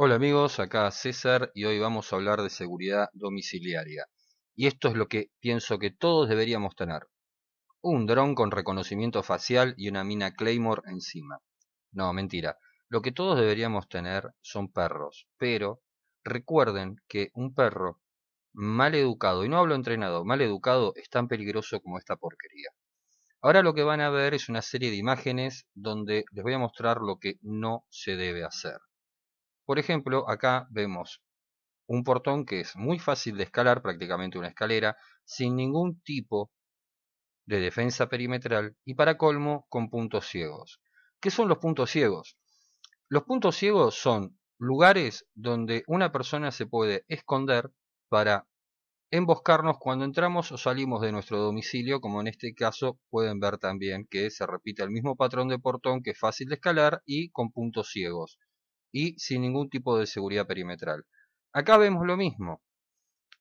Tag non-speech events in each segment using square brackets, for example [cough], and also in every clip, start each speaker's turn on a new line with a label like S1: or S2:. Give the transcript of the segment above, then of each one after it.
S1: Hola amigos, acá César y hoy vamos a hablar de seguridad domiciliaria. Y esto es lo que pienso que todos deberíamos tener. Un dron con reconocimiento facial y una mina Claymore encima. No, mentira. Lo que todos deberíamos tener son perros. Pero recuerden que un perro mal educado, y no hablo entrenado, mal educado es tan peligroso como esta porquería. Ahora lo que van a ver es una serie de imágenes donde les voy a mostrar lo que no se debe hacer. Por ejemplo, acá vemos un portón que es muy fácil de escalar, prácticamente una escalera, sin ningún tipo de defensa perimetral y para colmo con puntos ciegos. ¿Qué son los puntos ciegos? Los puntos ciegos son lugares donde una persona se puede esconder para emboscarnos cuando entramos o salimos de nuestro domicilio, como en este caso pueden ver también que se repite el mismo patrón de portón que es fácil de escalar y con puntos ciegos y sin ningún tipo de seguridad perimetral. Acá vemos lo mismo.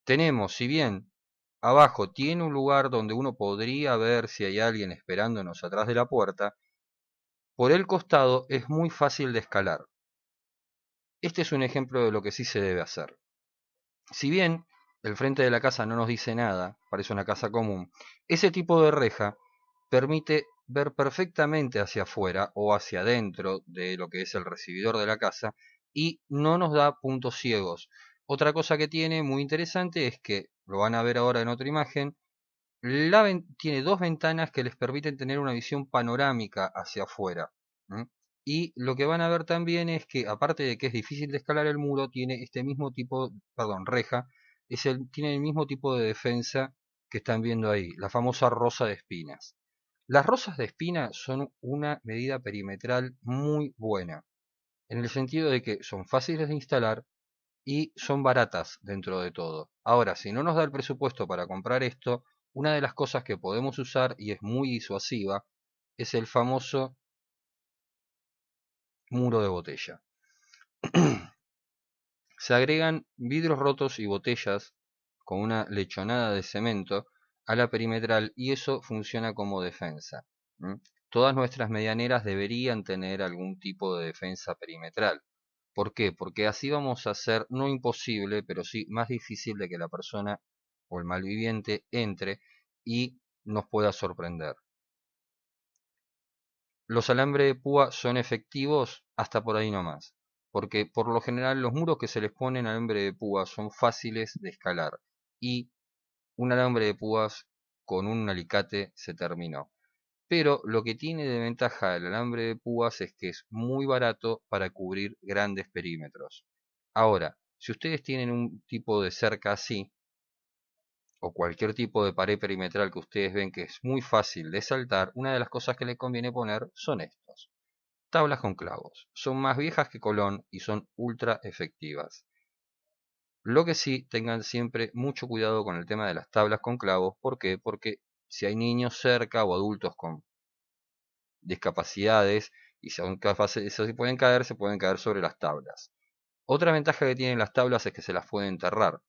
S1: Tenemos, si bien abajo tiene un lugar donde uno podría ver si hay alguien esperándonos atrás de la puerta, por el costado es muy fácil de escalar. Este es un ejemplo de lo que sí se debe hacer. Si bien el frente de la casa no nos dice nada, parece una casa común, ese tipo de reja permite ver perfectamente hacia afuera o hacia adentro de lo que es el recibidor de la casa y no nos da puntos ciegos. Otra cosa que tiene muy interesante es que, lo van a ver ahora en otra imagen, la tiene dos ventanas que les permiten tener una visión panorámica hacia afuera. Y lo que van a ver también es que, aparte de que es difícil de escalar el muro, tiene este mismo tipo, perdón, reja, tiene el mismo tipo de defensa que están viendo ahí, la famosa rosa de espinas. Las rosas de espina son una medida perimetral muy buena, en el sentido de que son fáciles de instalar y son baratas dentro de todo. Ahora, si no nos da el presupuesto para comprar esto, una de las cosas que podemos usar y es muy disuasiva es el famoso muro de botella. Se agregan vidrios rotos y botellas con una lechonada de cemento a la perimetral y eso funciona como defensa. Todas nuestras medianeras deberían tener algún tipo de defensa perimetral. ¿Por qué? Porque así vamos a hacer no imposible, pero sí más difícil de que la persona o el malviviente entre y nos pueda sorprender. Los alambres de púa son efectivos hasta por ahí nomás, porque por lo general los muros que se les ponen alambre de púa son fáciles de escalar y un alambre de púas con un alicate se terminó. Pero lo que tiene de ventaja el alambre de púas es que es muy barato para cubrir grandes perímetros. Ahora, si ustedes tienen un tipo de cerca así, o cualquier tipo de pared perimetral que ustedes ven que es muy fácil de saltar, una de las cosas que les conviene poner son estos. Tablas con clavos. Son más viejas que Colón y son ultra efectivas. Lo que sí, tengan siempre mucho cuidado con el tema de las tablas con clavos. ¿Por qué? Porque si hay niños cerca o adultos con discapacidades y eso se pueden caer, se pueden caer sobre las tablas. Otra ventaja que tienen las tablas es que se las pueden enterrar.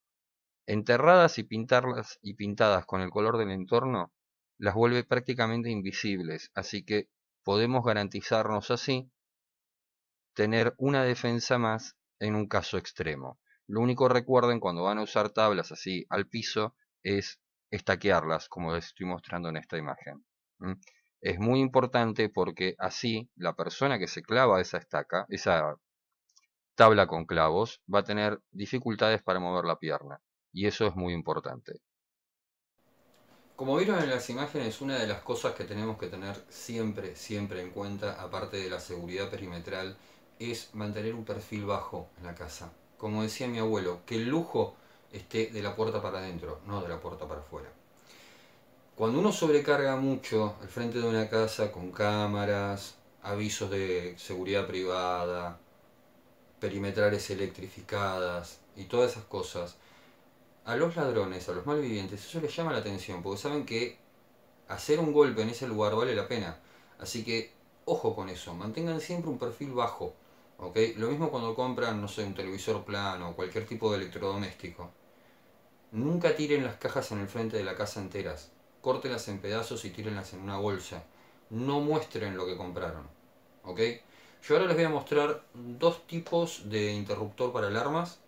S1: Enterradas y pintarlas y pintadas con el color del entorno las vuelve prácticamente invisibles, así que podemos garantizarnos así tener una defensa más en un caso extremo. Lo único recuerden cuando van a usar tablas así al piso es estaquearlas, como les estoy mostrando en esta imagen. Es muy importante porque así la persona que se clava esa estaca, esa tabla con clavos, va a tener dificultades para mover la pierna. Y eso es muy importante. Como vieron en las imágenes, una de las cosas que tenemos que tener siempre, siempre en cuenta, aparte de la seguridad perimetral, es mantener un perfil bajo en la casa como decía mi abuelo, que el lujo esté de la puerta para adentro, no de la puerta para afuera. Cuando uno sobrecarga mucho el frente de una casa con cámaras, avisos de seguridad privada, perimetrales electrificadas y todas esas cosas, a los ladrones, a los malvivientes, eso les llama la atención, porque saben que hacer un golpe en ese lugar vale la pena. Así que, ojo con eso, mantengan siempre un perfil bajo. Lo mismo cuando compran, no sé, un televisor plano o cualquier tipo de electrodoméstico. Nunca tiren las cajas en el frente de la casa enteras. córtelas en pedazos y tírenlas en una bolsa. No muestren lo que compraron, ¿ok? Yo ahora les voy a mostrar dos tipos de interruptor para alarmas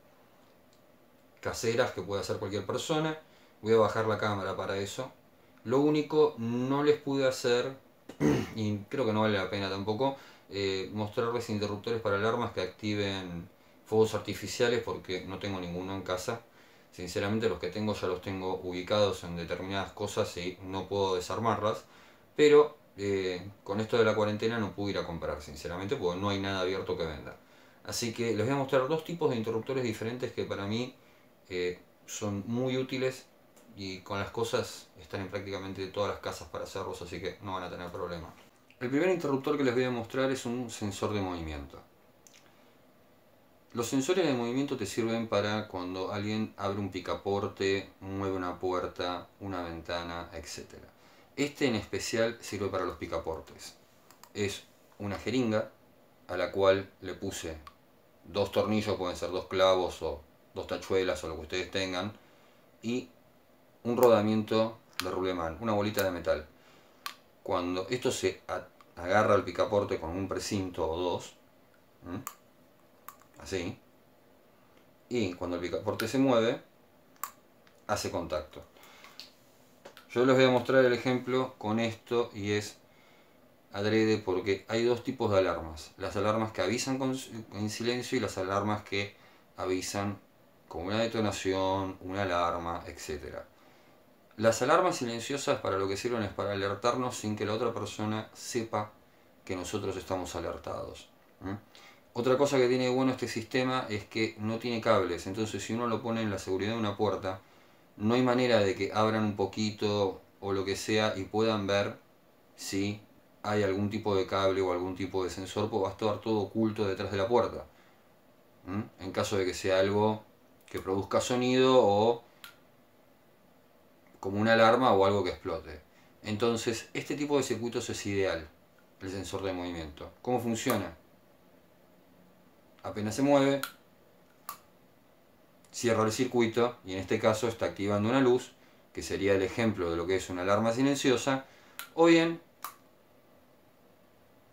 S1: caseras que puede hacer cualquier persona. Voy a bajar la cámara para eso. Lo único, no les pude hacer, [clears throat] y creo que no vale la pena tampoco, eh, mostrarles interruptores para alarmas que activen fuegos artificiales porque no tengo ninguno en casa. Sinceramente los que tengo ya los tengo ubicados en determinadas cosas y no puedo desarmarlas. Pero eh, con esto de la cuarentena no pude ir a comprar, sinceramente, porque no hay nada abierto que venda. Así que les voy a mostrar dos tipos de interruptores diferentes que para mí eh, son muy útiles y con las cosas están en prácticamente todas las casas para hacerlos, así que no van a tener problema. El primer interruptor que les voy a mostrar es un sensor de movimiento. Los sensores de movimiento te sirven para cuando alguien abre un picaporte, mueve una puerta, una ventana, etc. Este en especial sirve para los picaportes. Es una jeringa a la cual le puse dos tornillos, pueden ser dos clavos o dos tachuelas o lo que ustedes tengan, y un rodamiento de rulemán, una bolita de metal cuando esto se agarra al picaporte con un precinto o dos, así, y cuando el picaporte se mueve, hace contacto. Yo les voy a mostrar el ejemplo con esto y es adrede porque hay dos tipos de alarmas. Las alarmas que avisan en silencio y las alarmas que avisan con una detonación, una alarma, etcétera. Las alarmas silenciosas para lo que sirven es para alertarnos sin que la otra persona sepa que nosotros estamos alertados. Otra cosa que tiene bueno este sistema es que no tiene cables, entonces si uno lo pone en la seguridad de una puerta, no hay manera de que abran un poquito o lo que sea y puedan ver si hay algún tipo de cable o algún tipo de sensor, pues va a estar todo oculto detrás de la puerta. En caso de que sea algo que produzca sonido o como una alarma o algo que explote. Entonces, este tipo de circuitos es ideal, el sensor de movimiento. ¿Cómo funciona? Apenas se mueve, cierra el circuito y en este caso está activando una luz, que sería el ejemplo de lo que es una alarma silenciosa, o bien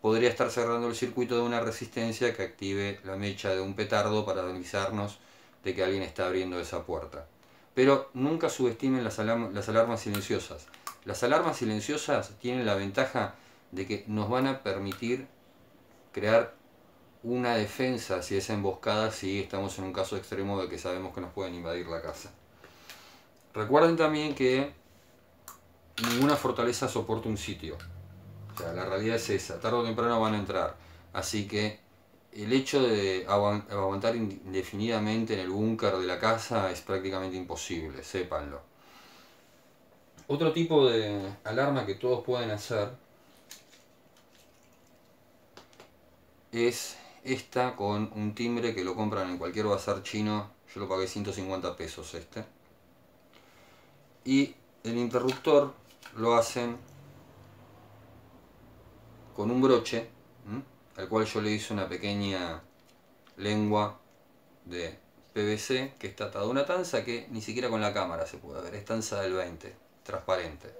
S1: podría estar cerrando el circuito de una resistencia que active la mecha de un petardo para avisarnos de que alguien está abriendo esa puerta. Pero nunca subestimen las, alarmas silenciosas. Las alarmas silenciosas tienen la ventaja de que nos van a permitir crear una defensa si es emboscada, si estamos en un caso extremo de que sabemos que nos pueden invadir la casa. Recuerden también que ninguna fortaleza soporta un sitio. O sea, la realidad es esa, tarde o temprano van a entrar. Así que el hecho de aguantar indefinidamente en el búnker de la casa es prácticamente imposible, sépanlo. Otro tipo de alarma que todos pueden hacer es esta con un timbre que lo compran en cualquier bazar chino. Yo lo pagué 150 pesos este. Y el interruptor lo hacen con un broche al cual yo le hice una pequeña lengua de PVC que está atada una tanza que ni siquiera con la cámara se puede ver, es tanza del 20, transparente.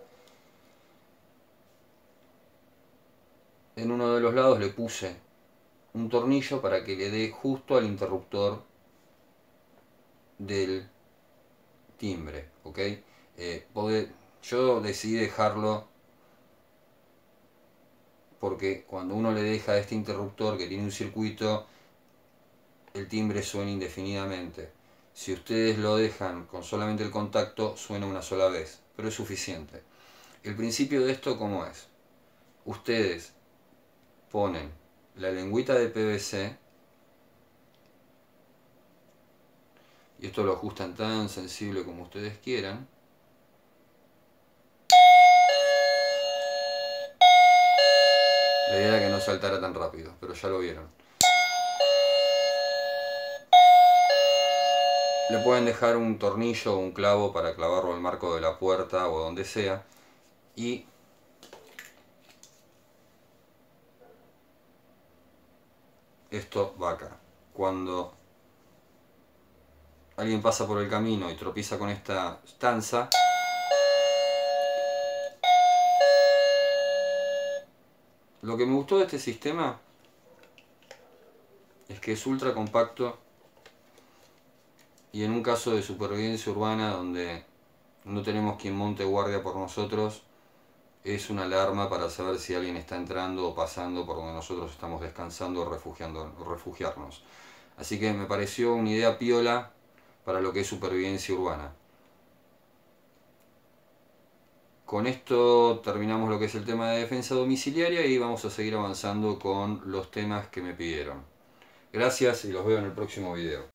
S1: En uno de los lados le puse un tornillo para que le dé justo al interruptor del timbre, ¿ok? Eh, yo decidí dejarlo porque cuando uno le deja este interruptor que tiene un circuito, el timbre suena indefinidamente. Si ustedes lo dejan con solamente el contacto, suena una sola vez, pero es suficiente. El principio de esto, ¿cómo es? Ustedes ponen la lengüita de PVC, y esto lo ajustan tan sensible como ustedes quieran, La idea era que no saltara tan rápido, pero ya lo vieron. Le pueden dejar un tornillo o un clavo para clavarlo al marco de la puerta o donde sea. Y esto va acá. Cuando alguien pasa por el camino y tropieza con esta estanza, Lo que me gustó de este sistema es que es ultra compacto y en un caso de supervivencia urbana donde no tenemos quien monte guardia por nosotros, es una alarma para saber si alguien está entrando o pasando por donde nosotros estamos descansando o, refugiando, refugiarnos. Así que me pareció una idea piola para lo que es supervivencia urbana. Con esto terminamos lo que es el tema de defensa domiciliaria y vamos a seguir avanzando con los temas que me pidieron. Gracias y los veo en el próximo video.